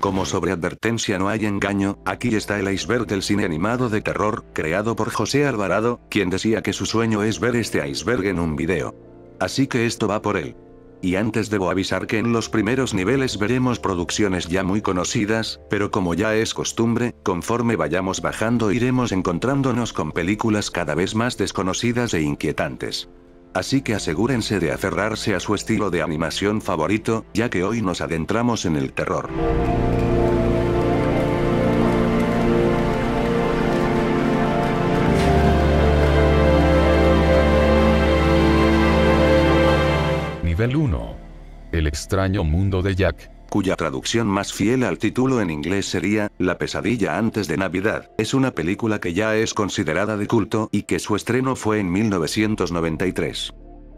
Como sobre advertencia no hay engaño, aquí está el iceberg del cine animado de terror, creado por José Alvarado, quien decía que su sueño es ver este iceberg en un video. Así que esto va por él. Y antes debo avisar que en los primeros niveles veremos producciones ya muy conocidas, pero como ya es costumbre, conforme vayamos bajando iremos encontrándonos con películas cada vez más desconocidas e inquietantes. Así que asegúrense de aferrarse a su estilo de animación favorito, ya que hoy nos adentramos en el terror. Nivel 1. El extraño mundo de Jack cuya traducción más fiel al título en inglés sería, La pesadilla antes de Navidad, es una película que ya es considerada de culto y que su estreno fue en 1993.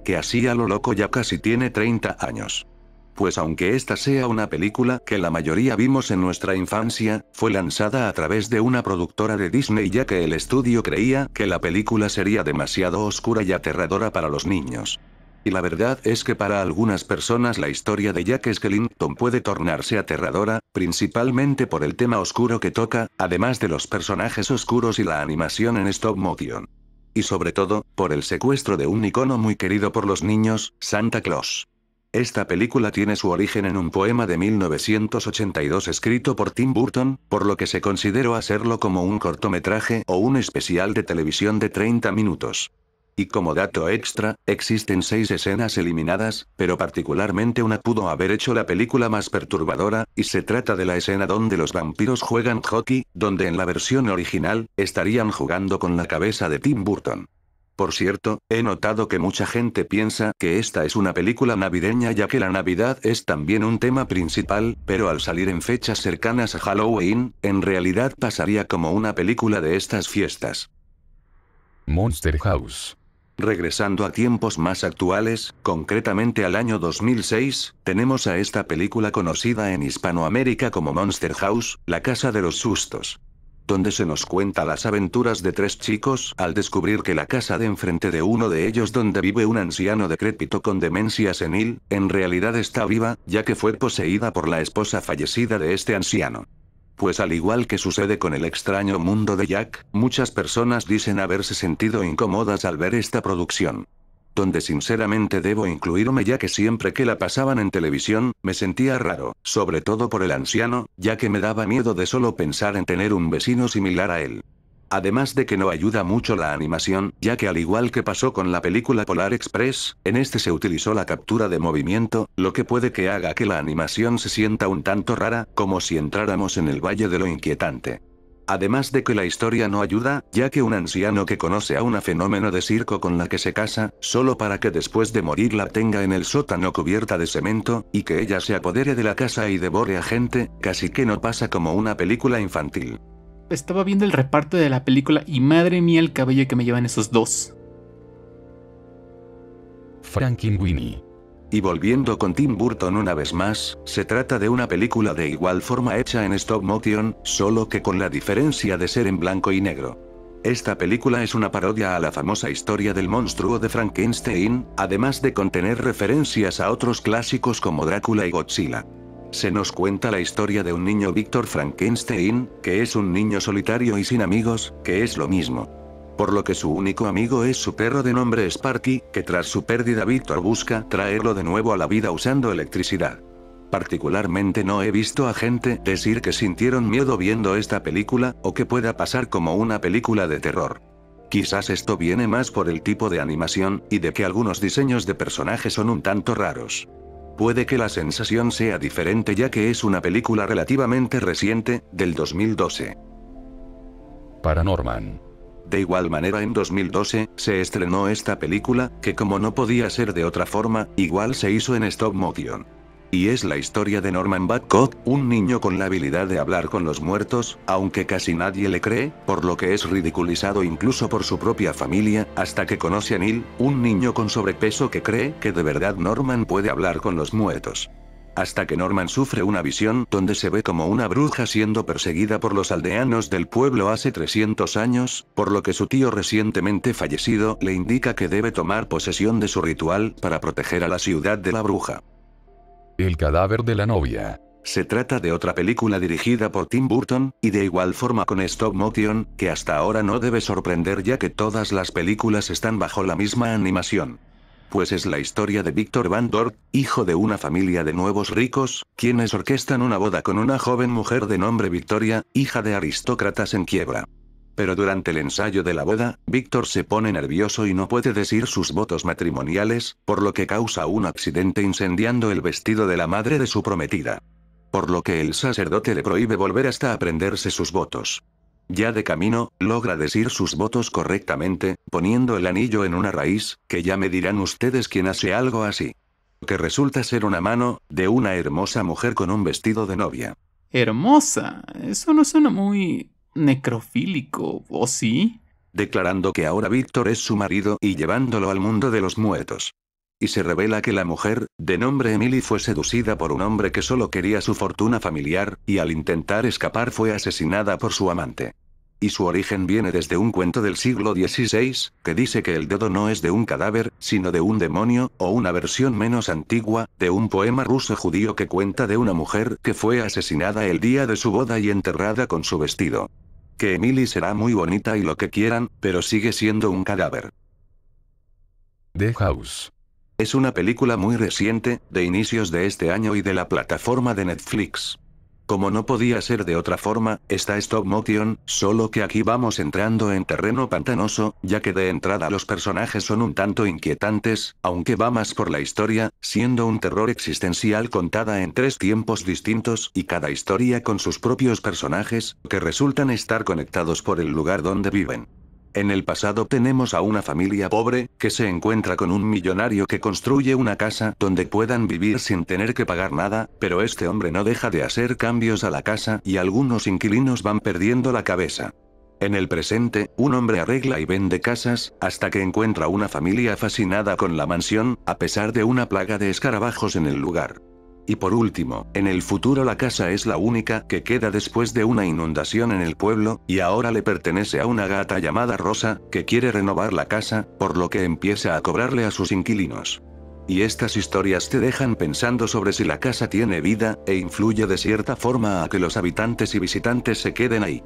Que así a lo loco ya casi tiene 30 años. Pues aunque esta sea una película que la mayoría vimos en nuestra infancia, fue lanzada a través de una productora de Disney ya que el estudio creía que la película sería demasiado oscura y aterradora para los niños. Y la verdad es que para algunas personas la historia de Jack Skellington puede tornarse aterradora, principalmente por el tema oscuro que toca, además de los personajes oscuros y la animación en stop motion. Y sobre todo, por el secuestro de un icono muy querido por los niños, Santa Claus. Esta película tiene su origen en un poema de 1982 escrito por Tim Burton, por lo que se consideró hacerlo como un cortometraje o un especial de televisión de 30 minutos. Y como dato extra, existen seis escenas eliminadas, pero particularmente una pudo haber hecho la película más perturbadora, y se trata de la escena donde los vampiros juegan hockey, donde en la versión original, estarían jugando con la cabeza de Tim Burton. Por cierto, he notado que mucha gente piensa que esta es una película navideña ya que la Navidad es también un tema principal, pero al salir en fechas cercanas a Halloween, en realidad pasaría como una película de estas fiestas. Monster House Regresando a tiempos más actuales, concretamente al año 2006, tenemos a esta película conocida en Hispanoamérica como Monster House, la casa de los sustos donde se nos cuenta las aventuras de tres chicos al descubrir que la casa de enfrente de uno de ellos donde vive un anciano decrépito con demencia senil, en realidad está viva, ya que fue poseída por la esposa fallecida de este anciano. Pues al igual que sucede con el extraño mundo de Jack, muchas personas dicen haberse sentido incómodas al ver esta producción. Donde sinceramente debo incluirme ya que siempre que la pasaban en televisión, me sentía raro, sobre todo por el anciano, ya que me daba miedo de solo pensar en tener un vecino similar a él. Además de que no ayuda mucho la animación, ya que al igual que pasó con la película Polar Express, en este se utilizó la captura de movimiento, lo que puede que haga que la animación se sienta un tanto rara, como si entráramos en el valle de lo inquietante. Además de que la historia no ayuda, ya que un anciano que conoce a una fenómeno de circo con la que se casa, solo para que después de morir la tenga en el sótano cubierta de cemento, y que ella se apodere de la casa y devore a gente, casi que no pasa como una película infantil estaba viendo el reparto de la película y madre mía el cabello que me llevan esos dos. Winnie. Y volviendo con Tim Burton una vez más, se trata de una película de igual forma hecha en stop motion, solo que con la diferencia de ser en blanco y negro. Esta película es una parodia a la famosa historia del monstruo de Frankenstein, además de contener referencias a otros clásicos como Drácula y Godzilla. Se nos cuenta la historia de un niño Víctor Frankenstein, que es un niño solitario y sin amigos, que es lo mismo por lo que su único amigo es su perro de nombre Sparky, que tras su pérdida Víctor busca traerlo de nuevo a la vida usando electricidad. Particularmente no he visto a gente decir que sintieron miedo viendo esta película, o que pueda pasar como una película de terror. Quizás esto viene más por el tipo de animación, y de que algunos diseños de personajes son un tanto raros. Puede que la sensación sea diferente ya que es una película relativamente reciente, del 2012. Paranorman. De igual manera en 2012, se estrenó esta película, que como no podía ser de otra forma, igual se hizo en stop motion. Y es la historia de Norman Badcock, un niño con la habilidad de hablar con los muertos, aunque casi nadie le cree, por lo que es ridiculizado incluso por su propia familia, hasta que conoce a Neil, un niño con sobrepeso que cree que de verdad Norman puede hablar con los muertos hasta que Norman sufre una visión donde se ve como una bruja siendo perseguida por los aldeanos del pueblo hace 300 años, por lo que su tío recientemente fallecido le indica que debe tomar posesión de su ritual para proteger a la ciudad de la bruja. El cadáver de la novia. Se trata de otra película dirigida por Tim Burton, y de igual forma con stop motion, que hasta ahora no debe sorprender ya que todas las películas están bajo la misma animación. Pues es la historia de Víctor Van Dort, hijo de una familia de nuevos ricos, quienes orquestan una boda con una joven mujer de nombre Victoria, hija de aristócratas en quiebra. Pero durante el ensayo de la boda, Víctor se pone nervioso y no puede decir sus votos matrimoniales, por lo que causa un accidente incendiando el vestido de la madre de su prometida. Por lo que el sacerdote le prohíbe volver hasta aprenderse sus votos. Ya de camino, logra decir sus votos correctamente, poniendo el anillo en una raíz, que ya me dirán ustedes quién hace algo así. Que resulta ser una mano, de una hermosa mujer con un vestido de novia. Hermosa. Eso no suena muy necrofílico, ¿o sí? Declarando que ahora Víctor es su marido y llevándolo al mundo de los muertos. Y se revela que la mujer, de nombre Emily, fue seducida por un hombre que solo quería su fortuna familiar, y al intentar escapar fue asesinada por su amante y su origen viene desde un cuento del siglo XVI, que dice que el dedo no es de un cadáver, sino de un demonio, o una versión menos antigua, de un poema ruso judío que cuenta de una mujer que fue asesinada el día de su boda y enterrada con su vestido. Que Emily será muy bonita y lo que quieran, pero sigue siendo un cadáver. The House. Es una película muy reciente, de inicios de este año y de la plataforma de Netflix. Como no podía ser de otra forma, está stop motion, solo que aquí vamos entrando en terreno pantanoso, ya que de entrada los personajes son un tanto inquietantes, aunque va más por la historia, siendo un terror existencial contada en tres tiempos distintos y cada historia con sus propios personajes, que resultan estar conectados por el lugar donde viven. En el pasado tenemos a una familia pobre, que se encuentra con un millonario que construye una casa donde puedan vivir sin tener que pagar nada, pero este hombre no deja de hacer cambios a la casa y algunos inquilinos van perdiendo la cabeza. En el presente, un hombre arregla y vende casas, hasta que encuentra una familia fascinada con la mansión, a pesar de una plaga de escarabajos en el lugar. Y por último, en el futuro la casa es la única que queda después de una inundación en el pueblo, y ahora le pertenece a una gata llamada Rosa, que quiere renovar la casa, por lo que empieza a cobrarle a sus inquilinos. Y estas historias te dejan pensando sobre si la casa tiene vida, e influye de cierta forma a que los habitantes y visitantes se queden ahí.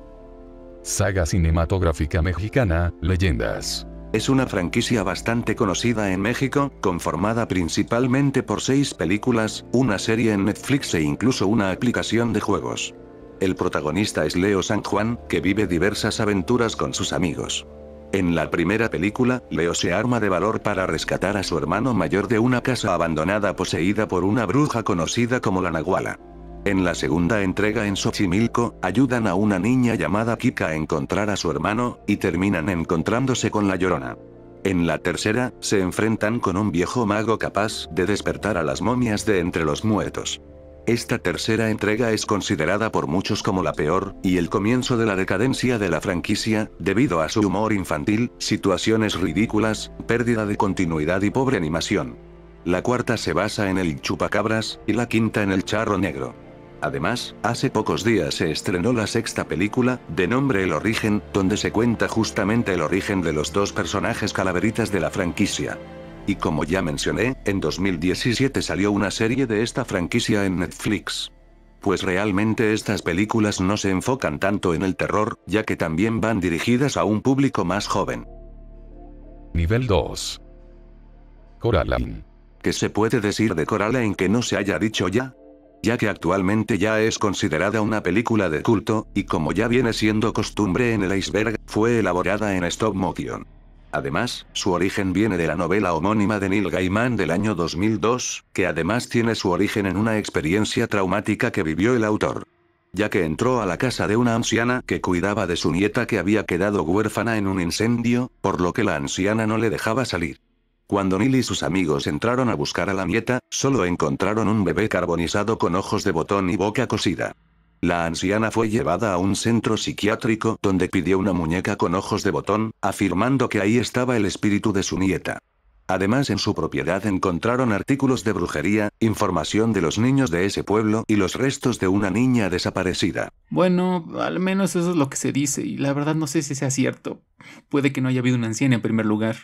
Saga cinematográfica mexicana, leyendas. Es una franquicia bastante conocida en México, conformada principalmente por seis películas, una serie en Netflix e incluso una aplicación de juegos. El protagonista es Leo San Juan, que vive diversas aventuras con sus amigos. En la primera película, Leo se arma de valor para rescatar a su hermano mayor de una casa abandonada poseída por una bruja conocida como la Nahuala. En la segunda entrega en Xochimilco, ayudan a una niña llamada Kika a encontrar a su hermano, y terminan encontrándose con la Llorona. En la tercera, se enfrentan con un viejo mago capaz de despertar a las momias de entre los muertos. Esta tercera entrega es considerada por muchos como la peor, y el comienzo de la decadencia de la franquicia, debido a su humor infantil, situaciones ridículas, pérdida de continuidad y pobre animación. La cuarta se basa en el chupacabras, y la quinta en el charro negro. Además, hace pocos días se estrenó la sexta película, de nombre El Origen, donde se cuenta justamente el origen de los dos personajes calaveritas de la franquicia. Y como ya mencioné, en 2017 salió una serie de esta franquicia en Netflix. Pues realmente estas películas no se enfocan tanto en el terror, ya que también van dirigidas a un público más joven. Nivel 2. Coraline. ¿Qué se puede decir de Coraline que no se haya dicho ya? ya que actualmente ya es considerada una película de culto, y como ya viene siendo costumbre en el iceberg, fue elaborada en stop motion. Además, su origen viene de la novela homónima de Neil Gaiman del año 2002, que además tiene su origen en una experiencia traumática que vivió el autor. Ya que entró a la casa de una anciana que cuidaba de su nieta que había quedado huérfana en un incendio, por lo que la anciana no le dejaba salir. Cuando Neil y sus amigos entraron a buscar a la nieta, solo encontraron un bebé carbonizado con ojos de botón y boca cosida. La anciana fue llevada a un centro psiquiátrico donde pidió una muñeca con ojos de botón, afirmando que ahí estaba el espíritu de su nieta. Además en su propiedad encontraron artículos de brujería, información de los niños de ese pueblo y los restos de una niña desaparecida. Bueno, al menos eso es lo que se dice y la verdad no sé si sea cierto. Puede que no haya habido una anciana en primer lugar.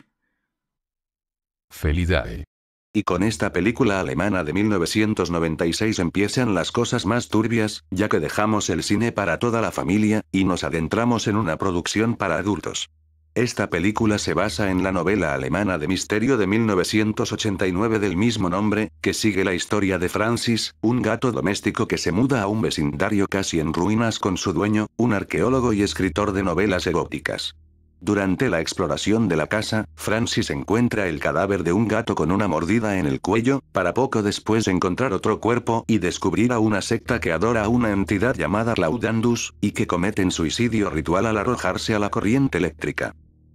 Felidae. Y con esta película alemana de 1996 empiezan las cosas más turbias, ya que dejamos el cine para toda la familia, y nos adentramos en una producción para adultos. Esta película se basa en la novela alemana de misterio de 1989 del mismo nombre, que sigue la historia de Francis, un gato doméstico que se muda a un vecindario casi en ruinas con su dueño, un arqueólogo y escritor de novelas eróticas. Durante la exploración de la casa, Francis encuentra el cadáver de un gato con una mordida en el cuello, para poco después encontrar otro cuerpo y descubrir a una secta que adora a una entidad llamada Laudandus, y que cometen suicidio ritual al arrojarse a la corriente eléctrica.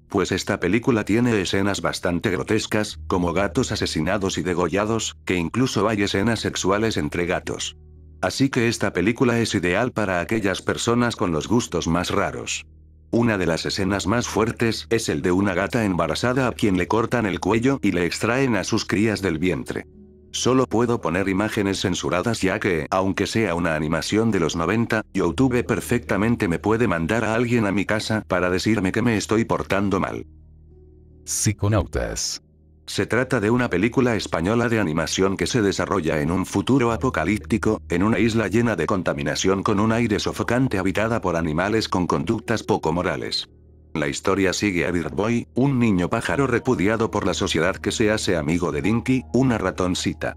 Pues esta película tiene escenas bastante grotescas, como gatos asesinados y degollados, que incluso hay escenas sexuales entre gatos. Así que esta película es ideal para aquellas personas con los gustos más raros. Una de las escenas más fuertes es el de una gata embarazada a quien le cortan el cuello y le extraen a sus crías del vientre. Solo puedo poner imágenes censuradas ya que, aunque sea una animación de los 90, YouTube perfectamente me puede mandar a alguien a mi casa para decirme que me estoy portando mal. Psiconautas se trata de una película española de animación que se desarrolla en un futuro apocalíptico, en una isla llena de contaminación con un aire sofocante habitada por animales con conductas poco morales. La historia sigue a Bird Boy, un niño pájaro repudiado por la sociedad que se hace amigo de Dinky, una ratoncita.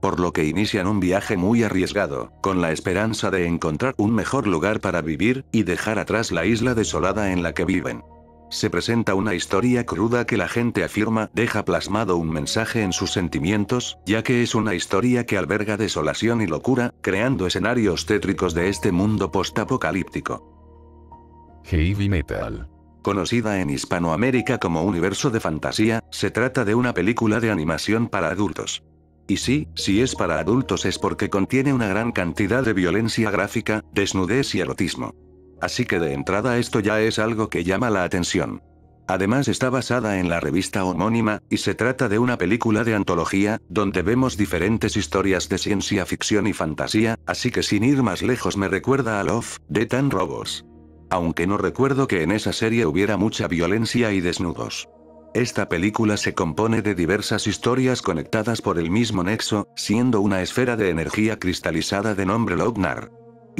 Por lo que inician un viaje muy arriesgado, con la esperanza de encontrar un mejor lugar para vivir, y dejar atrás la isla desolada en la que viven. Se presenta una historia cruda que la gente afirma deja plasmado un mensaje en sus sentimientos, ya que es una historia que alberga desolación y locura, creando escenarios tétricos de este mundo postapocalíptico. Heavy Metal Conocida en Hispanoamérica como Universo de Fantasía, se trata de una película de animación para adultos. Y sí, si es para adultos es porque contiene una gran cantidad de violencia gráfica, desnudez y erotismo. Así que de entrada esto ya es algo que llama la atención. Además está basada en la revista homónima, y se trata de una película de antología, donde vemos diferentes historias de ciencia ficción y fantasía, así que sin ir más lejos me recuerda a Love, de Tan Robos. Aunque no recuerdo que en esa serie hubiera mucha violencia y desnudos. Esta película se compone de diversas historias conectadas por el mismo nexo, siendo una esfera de energía cristalizada de nombre Lognar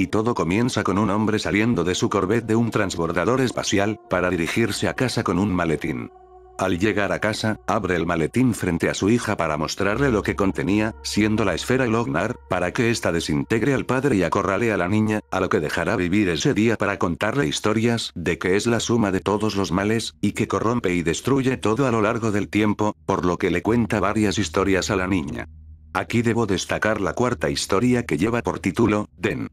y todo comienza con un hombre saliendo de su Corvette de un transbordador espacial, para dirigirse a casa con un maletín. Al llegar a casa, abre el maletín frente a su hija para mostrarle lo que contenía, siendo la esfera Lognar, para que ésta desintegre al padre y acorrale a la niña, a lo que dejará vivir ese día para contarle historias de que es la suma de todos los males, y que corrompe y destruye todo a lo largo del tiempo, por lo que le cuenta varias historias a la niña. Aquí debo destacar la cuarta historia que lleva por título, Den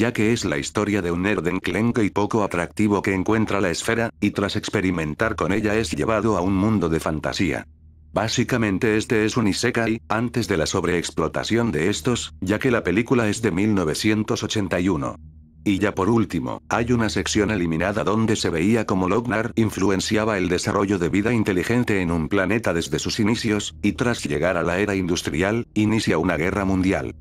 ya que es la historia de un nerd enclenque y poco atractivo que encuentra la esfera, y tras experimentar con ella es llevado a un mundo de fantasía. Básicamente este es un Isekai, antes de la sobreexplotación de estos, ya que la película es de 1981. Y ya por último, hay una sección eliminada donde se veía como Lognar influenciaba el desarrollo de vida inteligente en un planeta desde sus inicios, y tras llegar a la era industrial, inicia una guerra mundial.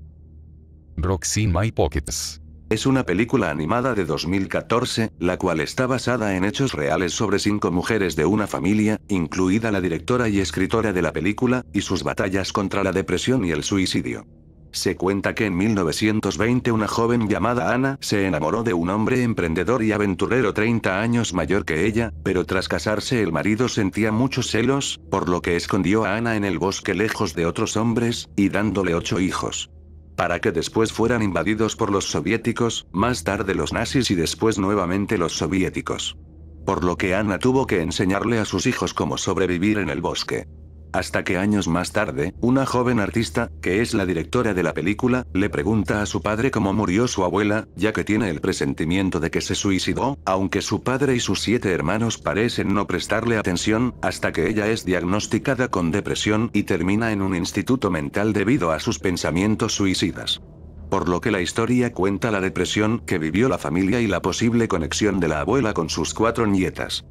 Roxy My Pockets es una película animada de 2014, la cual está basada en hechos reales sobre cinco mujeres de una familia, incluida la directora y escritora de la película, y sus batallas contra la depresión y el suicidio. Se cuenta que en 1920 una joven llamada Ana se enamoró de un hombre emprendedor y aventurero 30 años mayor que ella, pero tras casarse el marido sentía muchos celos, por lo que escondió a Ana en el bosque lejos de otros hombres, y dándole ocho hijos para que después fueran invadidos por los soviéticos, más tarde los nazis y después nuevamente los soviéticos. Por lo que Ana tuvo que enseñarle a sus hijos cómo sobrevivir en el bosque. Hasta que años más tarde, una joven artista, que es la directora de la película, le pregunta a su padre cómo murió su abuela, ya que tiene el presentimiento de que se suicidó, aunque su padre y sus siete hermanos parecen no prestarle atención, hasta que ella es diagnosticada con depresión y termina en un instituto mental debido a sus pensamientos suicidas por lo que la historia cuenta la depresión que vivió la familia y la posible conexión de la abuela con sus cuatro nietas.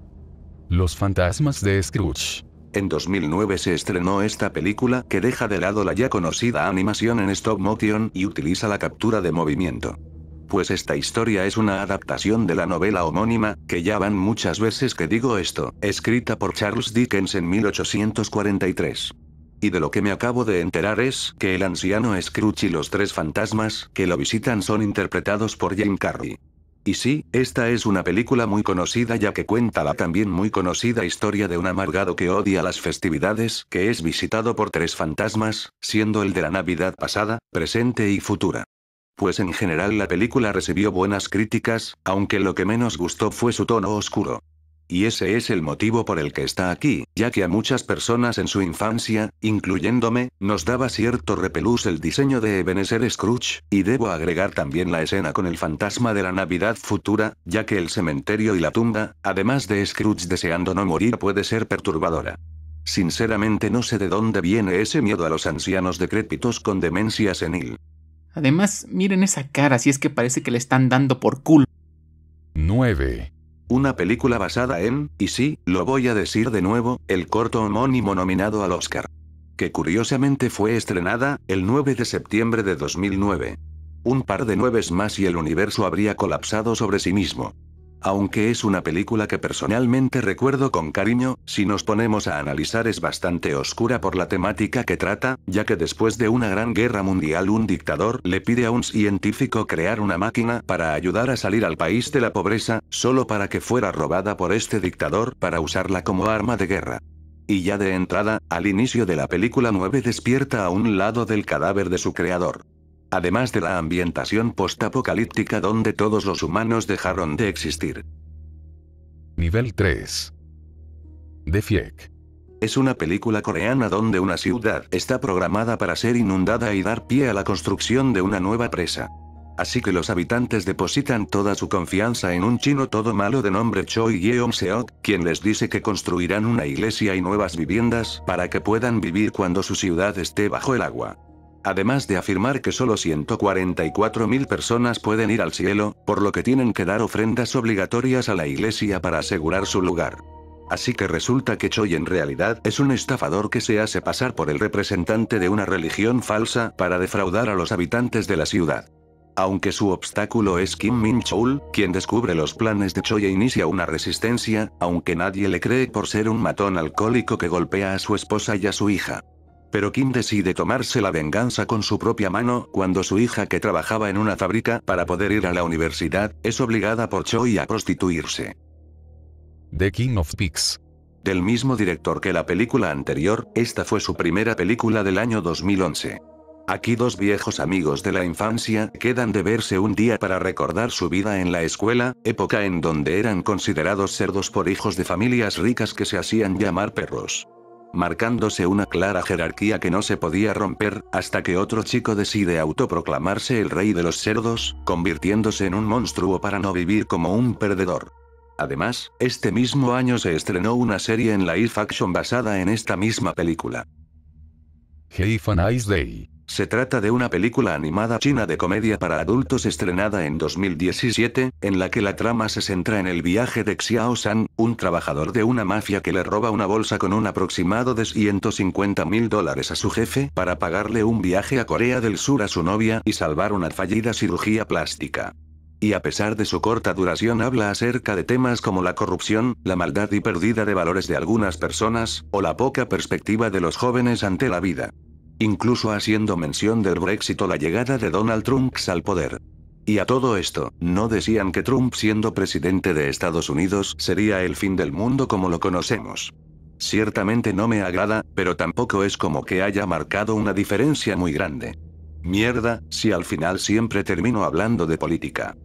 Los fantasmas de Scrooge. En 2009 se estrenó esta película que deja de lado la ya conocida animación en stop motion y utiliza la captura de movimiento. Pues esta historia es una adaptación de la novela homónima, que ya van muchas veces que digo esto, escrita por Charles Dickens en 1843. Y de lo que me acabo de enterar es que el anciano Scrooge y los tres fantasmas que lo visitan son interpretados por Jim Carrey. Y sí, esta es una película muy conocida ya que cuenta la también muy conocida historia de un amargado que odia las festividades, que es visitado por tres fantasmas, siendo el de la Navidad pasada, presente y futura. Pues en general la película recibió buenas críticas, aunque lo que menos gustó fue su tono oscuro. Y ese es el motivo por el que está aquí, ya que a muchas personas en su infancia, incluyéndome, nos daba cierto repelús el diseño de Ebenezer Scrooge, y debo agregar también la escena con el fantasma de la Navidad futura, ya que el cementerio y la tumba, además de Scrooge deseando no morir puede ser perturbadora. Sinceramente no sé de dónde viene ese miedo a los ancianos decrépitos con demencia senil. Además, miren esa cara, si es que parece que le están dando por culo. 9. Una película basada en, y sí, lo voy a decir de nuevo, el corto homónimo nominado al Oscar. Que curiosamente fue estrenada, el 9 de septiembre de 2009. Un par de nueves más y el universo habría colapsado sobre sí mismo. Aunque es una película que personalmente recuerdo con cariño, si nos ponemos a analizar es bastante oscura por la temática que trata, ya que después de una gran guerra mundial un dictador le pide a un científico crear una máquina para ayudar a salir al país de la pobreza, solo para que fuera robada por este dictador para usarla como arma de guerra. Y ya de entrada, al inicio de la película 9 despierta a un lado del cadáver de su creador. Además de la ambientación postapocalíptica donde todos los humanos dejaron de existir. Nivel 3. The Fieck Es una película coreana donde una ciudad está programada para ser inundada y dar pie a la construcción de una nueva presa. Así que los habitantes depositan toda su confianza en un chino todo malo de nombre Choi Yeon Seok, quien les dice que construirán una iglesia y nuevas viviendas para que puedan vivir cuando su ciudad esté bajo el agua además de afirmar que solo 144.000 personas pueden ir al cielo, por lo que tienen que dar ofrendas obligatorias a la iglesia para asegurar su lugar. Así que resulta que Choi en realidad es un estafador que se hace pasar por el representante de una religión falsa para defraudar a los habitantes de la ciudad. Aunque su obstáculo es Kim Min Chul, quien descubre los planes de Choi e inicia una resistencia, aunque nadie le cree por ser un matón alcohólico que golpea a su esposa y a su hija. Pero Kim decide tomarse la venganza con su propia mano cuando su hija que trabajaba en una fábrica para poder ir a la universidad, es obligada por Choi a prostituirse. The King of Pigs. Del mismo director que la película anterior, esta fue su primera película del año 2011. Aquí dos viejos amigos de la infancia quedan de verse un día para recordar su vida en la escuela, época en donde eran considerados cerdos por hijos de familias ricas que se hacían llamar perros marcándose una clara jerarquía que no se podía romper, hasta que otro chico decide autoproclamarse el rey de los cerdos, convirtiéndose en un monstruo para no vivir como un perdedor. Además, este mismo año se estrenó una serie en live action basada en esta misma película. Hey Fan Ice Day. Se trata de una película animada china de comedia para adultos estrenada en 2017, en la que la trama se centra en el viaje de Xiao San, un trabajador de una mafia que le roba una bolsa con un aproximado de 150 mil dólares a su jefe para pagarle un viaje a Corea del Sur a su novia y salvar una fallida cirugía plástica. Y a pesar de su corta duración habla acerca de temas como la corrupción, la maldad y pérdida de valores de algunas personas, o la poca perspectiva de los jóvenes ante la vida incluso haciendo mención del Brexit o la llegada de Donald Trump al poder. Y a todo esto, no decían que Trump siendo presidente de Estados Unidos sería el fin del mundo como lo conocemos. Ciertamente no me agrada, pero tampoco es como que haya marcado una diferencia muy grande. Mierda, si al final siempre termino hablando de política.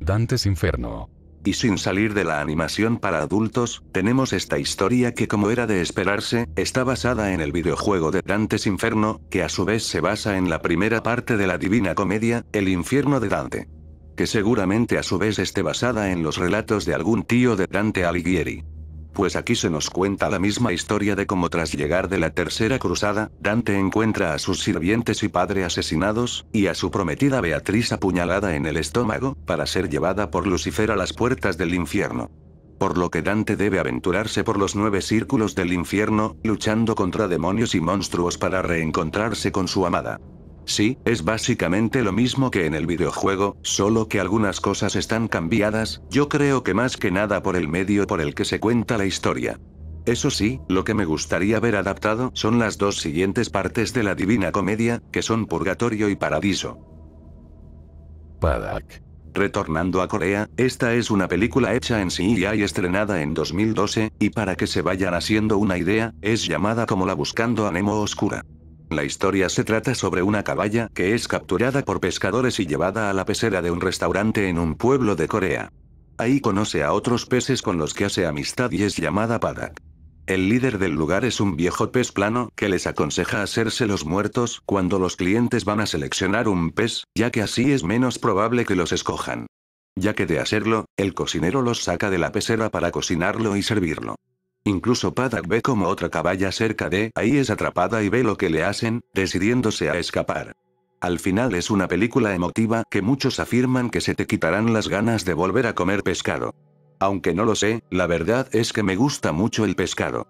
Dantes Inferno. Y sin salir de la animación para adultos, tenemos esta historia que como era de esperarse, está basada en el videojuego de Dante's Inferno, que a su vez se basa en la primera parte de la Divina Comedia, El Infierno de Dante. Que seguramente a su vez esté basada en los relatos de algún tío de Dante Alighieri. Pues aquí se nos cuenta la misma historia de cómo tras llegar de la Tercera Cruzada, Dante encuentra a sus sirvientes y padre asesinados, y a su prometida Beatriz apuñalada en el estómago, para ser llevada por Lucifer a las puertas del infierno por lo que Dante debe aventurarse por los nueve círculos del infierno, luchando contra demonios y monstruos para reencontrarse con su amada. Sí, es básicamente lo mismo que en el videojuego, solo que algunas cosas están cambiadas, yo creo que más que nada por el medio por el que se cuenta la historia. Eso sí, lo que me gustaría ver adaptado son las dos siguientes partes de la Divina Comedia, que son Purgatorio y Paradiso. Padak. Retornando a Corea, esta es una película hecha en sí y estrenada en 2012, y para que se vayan haciendo una idea, es llamada como la Buscando a Nemo Oscura. La historia se trata sobre una caballa que es capturada por pescadores y llevada a la pecera de un restaurante en un pueblo de Corea. Ahí conoce a otros peces con los que hace amistad y es llamada Padak. El líder del lugar es un viejo pez plano que les aconseja hacerse los muertos cuando los clientes van a seleccionar un pez, ya que así es menos probable que los escojan. Ya que de hacerlo, el cocinero los saca de la pecera para cocinarlo y servirlo. Incluso Padak ve como otra caballa cerca de ahí es atrapada y ve lo que le hacen, decidiéndose a escapar. Al final es una película emotiva que muchos afirman que se te quitarán las ganas de volver a comer pescado. Aunque no lo sé, la verdad es que me gusta mucho el pescado.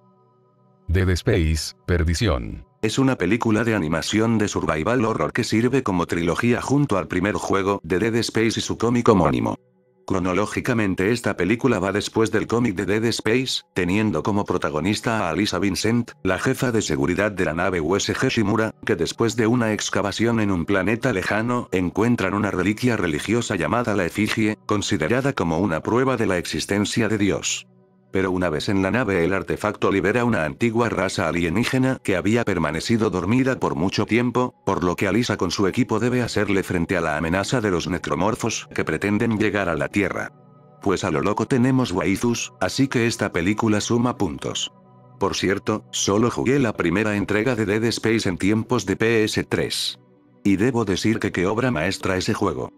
Dead Space, Perdición. Es una película de animación de survival horror que sirve como trilogía junto al primer juego de Dead Space y su cómic homónimo. Cronológicamente esta película va después del cómic de Dead Space, teniendo como protagonista a Alisa Vincent, la jefa de seguridad de la nave USG Shimura, que después de una excavación en un planeta lejano encuentran una reliquia religiosa llamada la efigie, considerada como una prueba de la existencia de Dios. Pero una vez en la nave el artefacto libera una antigua raza alienígena que había permanecido dormida por mucho tiempo, por lo que Alisa con su equipo debe hacerle frente a la amenaza de los necromorfos que pretenden llegar a la Tierra. Pues a lo loco tenemos Waizus, así que esta película suma puntos. Por cierto, solo jugué la primera entrega de Dead Space en tiempos de PS3. Y debo decir que qué obra maestra ese juego.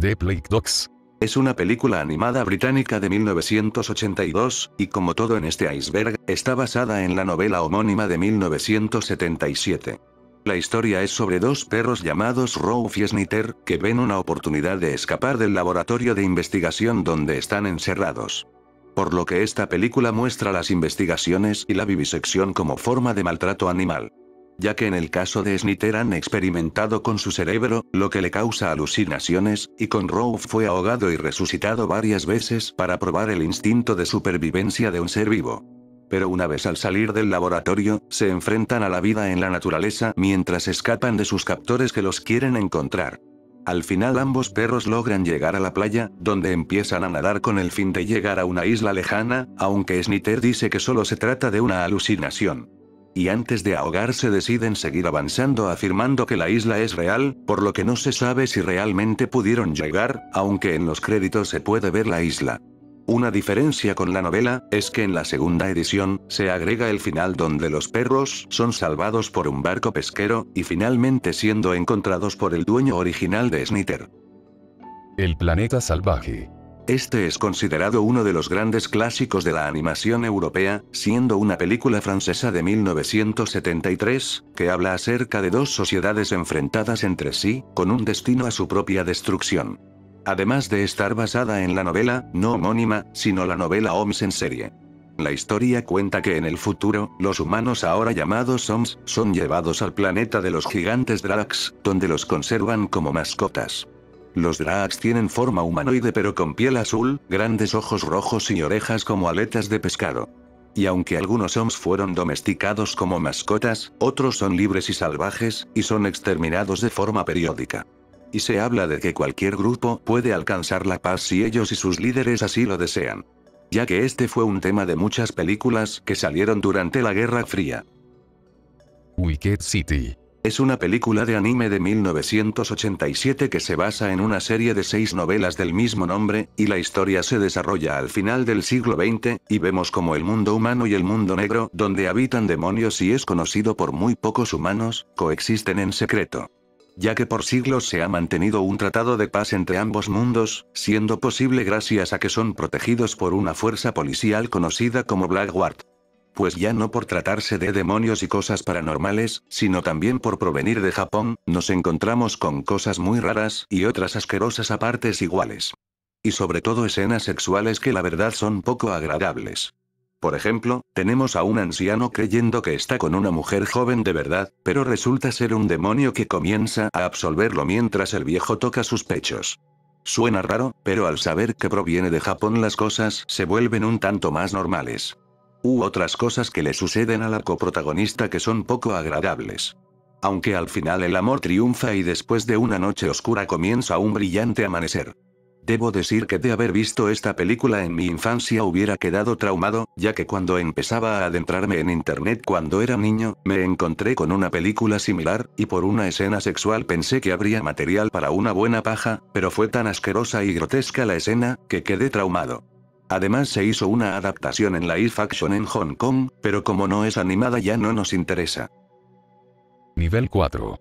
The Plague Dogs es una película animada británica de 1982, y como todo en este iceberg, está basada en la novela homónima de 1977. La historia es sobre dos perros llamados Roof y Snitter, que ven una oportunidad de escapar del laboratorio de investigación donde están encerrados. Por lo que esta película muestra las investigaciones y la vivisección como forma de maltrato animal ya que en el caso de Snitter han experimentado con su cerebro, lo que le causa alucinaciones, y con Row fue ahogado y resucitado varias veces para probar el instinto de supervivencia de un ser vivo. Pero una vez al salir del laboratorio, se enfrentan a la vida en la naturaleza mientras escapan de sus captores que los quieren encontrar. Al final ambos perros logran llegar a la playa, donde empiezan a nadar con el fin de llegar a una isla lejana, aunque Snitter dice que solo se trata de una alucinación y antes de ahogarse deciden seguir avanzando afirmando que la isla es real, por lo que no se sabe si realmente pudieron llegar, aunque en los créditos se puede ver la isla. Una diferencia con la novela, es que en la segunda edición, se agrega el final donde los perros son salvados por un barco pesquero, y finalmente siendo encontrados por el dueño original de Snitter. El planeta salvaje. Este es considerado uno de los grandes clásicos de la animación europea, siendo una película francesa de 1973, que habla acerca de dos sociedades enfrentadas entre sí, con un destino a su propia destrucción. Además de estar basada en la novela, no homónima, sino la novela OMS en serie. La historia cuenta que en el futuro, los humanos ahora llamados OMS, son llevados al planeta de los gigantes Drax, donde los conservan como mascotas. Los drags tienen forma humanoide pero con piel azul, grandes ojos rojos y orejas como aletas de pescado. Y aunque algunos OMS fueron domesticados como mascotas, otros son libres y salvajes, y son exterminados de forma periódica. Y se habla de que cualquier grupo puede alcanzar la paz si ellos y sus líderes así lo desean. Ya que este fue un tema de muchas películas que salieron durante la Guerra Fría. Wicked City es una película de anime de 1987 que se basa en una serie de seis novelas del mismo nombre, y la historia se desarrolla al final del siglo XX, y vemos como el mundo humano y el mundo negro, donde habitan demonios y es conocido por muy pocos humanos, coexisten en secreto ya que por siglos se ha mantenido un tratado de paz entre ambos mundos, siendo posible gracias a que son protegidos por una fuerza policial conocida como Blackguard pues ya no por tratarse de demonios y cosas paranormales, sino también por provenir de Japón, nos encontramos con cosas muy raras y otras asquerosas a partes iguales. Y sobre todo escenas sexuales que la verdad son poco agradables. Por ejemplo, tenemos a un anciano creyendo que está con una mujer joven de verdad, pero resulta ser un demonio que comienza a absolverlo mientras el viejo toca sus pechos. Suena raro, pero al saber que proviene de Japón las cosas se vuelven un tanto más normales u otras cosas que le suceden a la coprotagonista que son poco agradables. Aunque al final el amor triunfa y después de una noche oscura comienza un brillante amanecer. Debo decir que de haber visto esta película en mi infancia hubiera quedado traumado, ya que cuando empezaba a adentrarme en Internet cuando era niño, me encontré con una película similar, y por una escena sexual pensé que habría material para una buena paja, pero fue tan asquerosa y grotesca la escena, que quedé traumado. Además se hizo una adaptación en live action en Hong Kong, pero como no es animada ya no nos interesa. Nivel 4.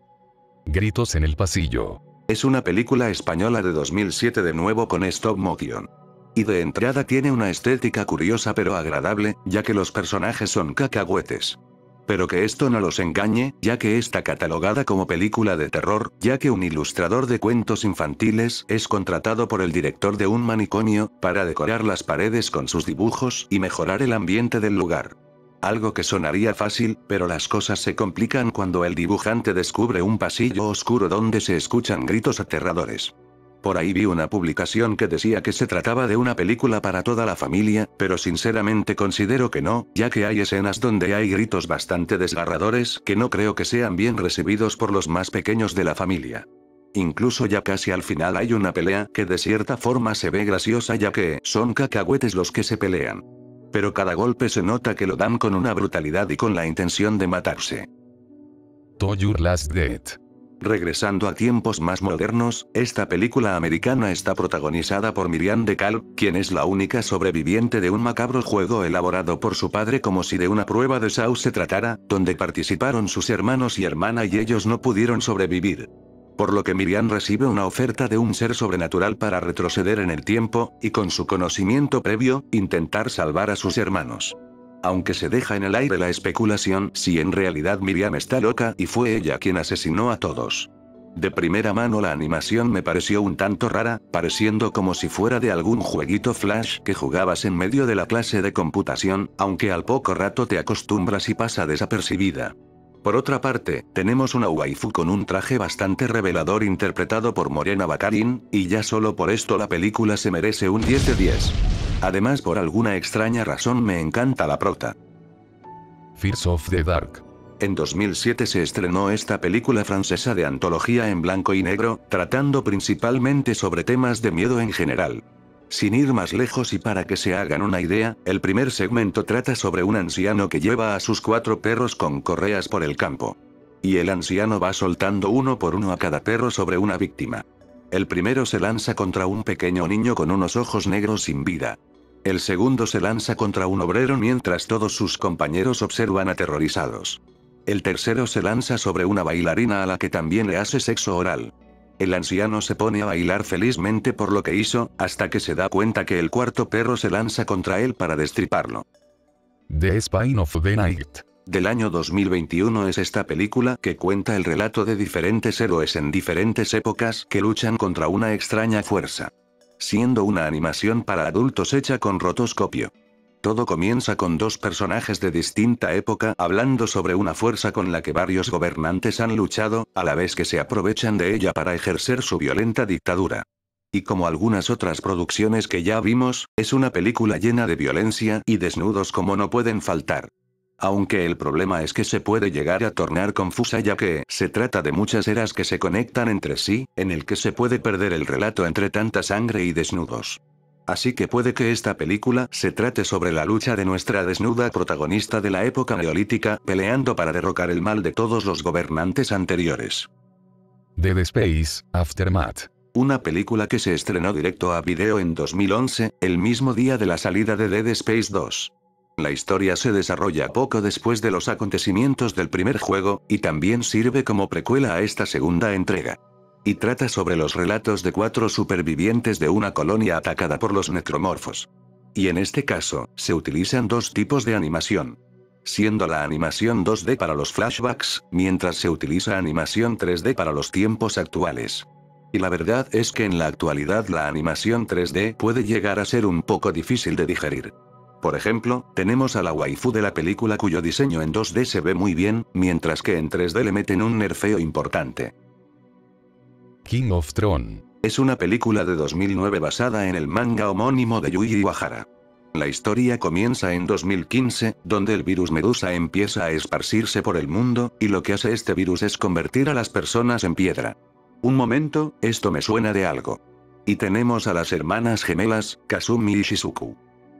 Gritos en el pasillo. Es una película española de 2007 de nuevo con stop motion. Y de entrada tiene una estética curiosa pero agradable, ya que los personajes son cacahuetes. Pero que esto no los engañe, ya que está catalogada como película de terror, ya que un ilustrador de cuentos infantiles es contratado por el director de un manicomio, para decorar las paredes con sus dibujos y mejorar el ambiente del lugar. Algo que sonaría fácil, pero las cosas se complican cuando el dibujante descubre un pasillo oscuro donde se escuchan gritos aterradores. Por ahí vi una publicación que decía que se trataba de una película para toda la familia, pero sinceramente considero que no, ya que hay escenas donde hay gritos bastante desgarradores que no creo que sean bien recibidos por los más pequeños de la familia. Incluso ya casi al final hay una pelea que de cierta forma se ve graciosa ya que son cacahuetes los que se pelean. Pero cada golpe se nota que lo dan con una brutalidad y con la intención de matarse. To your last date. Regresando a tiempos más modernos, esta película americana está protagonizada por Miriam cal quien es la única sobreviviente de un macabro juego elaborado por su padre como si de una prueba de SAU se tratara, donde participaron sus hermanos y hermana y ellos no pudieron sobrevivir. Por lo que Miriam recibe una oferta de un ser sobrenatural para retroceder en el tiempo, y con su conocimiento previo, intentar salvar a sus hermanos. Aunque se deja en el aire la especulación si en realidad Miriam está loca y fue ella quien asesinó a todos. De primera mano la animación me pareció un tanto rara, pareciendo como si fuera de algún jueguito flash que jugabas en medio de la clase de computación, aunque al poco rato te acostumbras y pasa desapercibida. Por otra parte, tenemos una waifu con un traje bastante revelador interpretado por Morena Bakarin, y ya solo por esto la película se merece un 10 de 10. Además por alguna extraña razón me encanta la prota. Fears of the Dark. En 2007 se estrenó esta película francesa de antología en blanco y negro, tratando principalmente sobre temas de miedo en general. Sin ir más lejos y para que se hagan una idea, el primer segmento trata sobre un anciano que lleva a sus cuatro perros con correas por el campo. Y el anciano va soltando uno por uno a cada perro sobre una víctima. El primero se lanza contra un pequeño niño con unos ojos negros sin vida. El segundo se lanza contra un obrero mientras todos sus compañeros observan aterrorizados. El tercero se lanza sobre una bailarina a la que también le hace sexo oral. El anciano se pone a bailar felizmente por lo que hizo, hasta que se da cuenta que el cuarto perro se lanza contra él para destriparlo. The Spine of the Night. Del año 2021 es esta película que cuenta el relato de diferentes héroes en diferentes épocas que luchan contra una extraña fuerza siendo una animación para adultos hecha con rotoscopio. Todo comienza con dos personajes de distinta época hablando sobre una fuerza con la que varios gobernantes han luchado, a la vez que se aprovechan de ella para ejercer su violenta dictadura. Y como algunas otras producciones que ya vimos, es una película llena de violencia y desnudos como no pueden faltar. Aunque el problema es que se puede llegar a tornar confusa ya que se trata de muchas eras que se conectan entre sí, en el que se puede perder el relato entre tanta sangre y desnudos. Así que puede que esta película se trate sobre la lucha de nuestra desnuda protagonista de la época neolítica, peleando para derrocar el mal de todos los gobernantes anteriores. Dead Space, Aftermath. Una película que se estrenó directo a video en 2011, el mismo día de la salida de Dead Space 2. La historia se desarrolla poco después de los acontecimientos del primer juego, y también sirve como precuela a esta segunda entrega. Y trata sobre los relatos de cuatro supervivientes de una colonia atacada por los necromorfos. Y en este caso, se utilizan dos tipos de animación. Siendo la animación 2D para los flashbacks, mientras se utiliza animación 3D para los tiempos actuales. Y la verdad es que en la actualidad la animación 3D puede llegar a ser un poco difícil de digerir. Por ejemplo, tenemos a la waifu de la película cuyo diseño en 2D se ve muy bien, mientras que en 3D le meten un nerfeo importante. King of Throne. Es una película de 2009 basada en el manga homónimo de Yuji Iwahara. La historia comienza en 2015, donde el virus Medusa empieza a esparcirse por el mundo, y lo que hace este virus es convertir a las personas en piedra. Un momento, esto me suena de algo. Y tenemos a las hermanas gemelas, Kasumi y Shizuku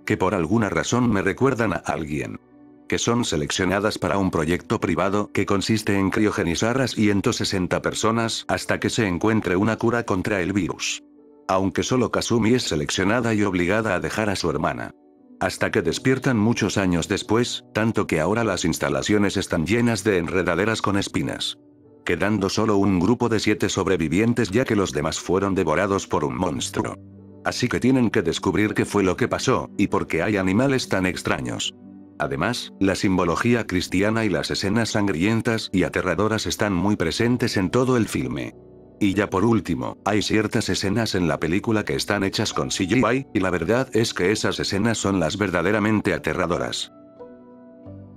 que por alguna razón me recuerdan a alguien. Que son seleccionadas para un proyecto privado que consiste en criogenizar a 160 personas hasta que se encuentre una cura contra el virus. Aunque solo Kasumi es seleccionada y obligada a dejar a su hermana. Hasta que despiertan muchos años después, tanto que ahora las instalaciones están llenas de enredaderas con espinas quedando solo un grupo de siete sobrevivientes ya que los demás fueron devorados por un monstruo. Así que tienen que descubrir qué fue lo que pasó, y por qué hay animales tan extraños. Además, la simbología cristiana y las escenas sangrientas y aterradoras están muy presentes en todo el filme. Y ya por último, hay ciertas escenas en la película que están hechas con CGI, y la verdad es que esas escenas son las verdaderamente aterradoras.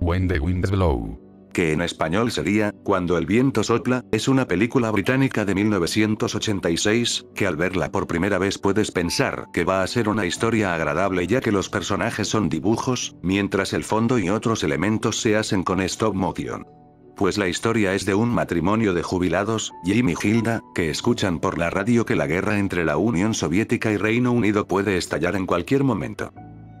When the Winds Blow que en español sería, Cuando el viento sopla, es una película británica de 1986, que al verla por primera vez puedes pensar que va a ser una historia agradable ya que los personajes son dibujos, mientras el fondo y otros elementos se hacen con stop motion pues la historia es de un matrimonio de jubilados, Jim y Hilda, que escuchan por la radio que la guerra entre la Unión Soviética y Reino Unido puede estallar en cualquier momento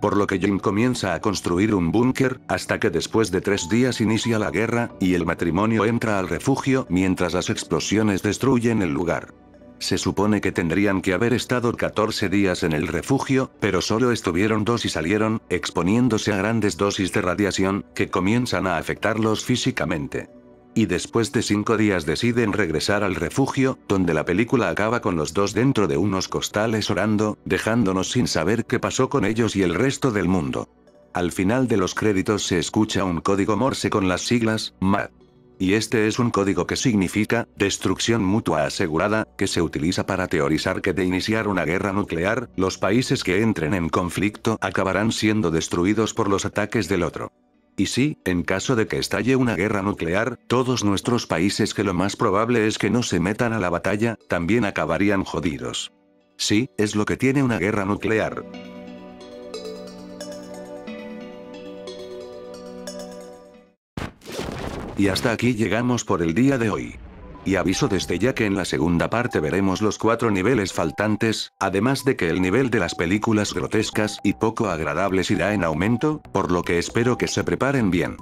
por lo que Jim comienza a construir un búnker, hasta que después de tres días inicia la guerra, y el matrimonio entra al refugio mientras las explosiones destruyen el lugar. Se supone que tendrían que haber estado 14 días en el refugio, pero solo estuvieron dos y salieron, exponiéndose a grandes dosis de radiación, que comienzan a afectarlos físicamente y después de cinco días deciden regresar al refugio, donde la película acaba con los dos dentro de unos costales orando, dejándonos sin saber qué pasó con ellos y el resto del mundo. Al final de los créditos se escucha un código morse con las siglas, MAD. Y este es un código que significa, destrucción mutua asegurada, que se utiliza para teorizar que de iniciar una guerra nuclear, los países que entren en conflicto acabarán siendo destruidos por los ataques del otro. Y si, en caso de que estalle una guerra nuclear, todos nuestros países que lo más probable es que no se metan a la batalla, también acabarían jodidos. Sí, es lo que tiene una guerra nuclear. Y hasta aquí llegamos por el día de hoy. Y aviso desde ya que en la segunda parte veremos los cuatro niveles faltantes, además de que el nivel de las películas grotescas y poco agradables irá en aumento, por lo que espero que se preparen bien.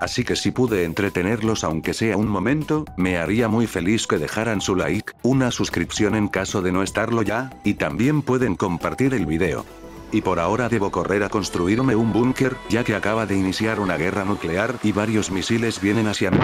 Así que si pude entretenerlos aunque sea un momento, me haría muy feliz que dejaran su like, una suscripción en caso de no estarlo ya, y también pueden compartir el video y por ahora debo correr a construirme un búnker, ya que acaba de iniciar una guerra nuclear y varios misiles vienen hacia mí.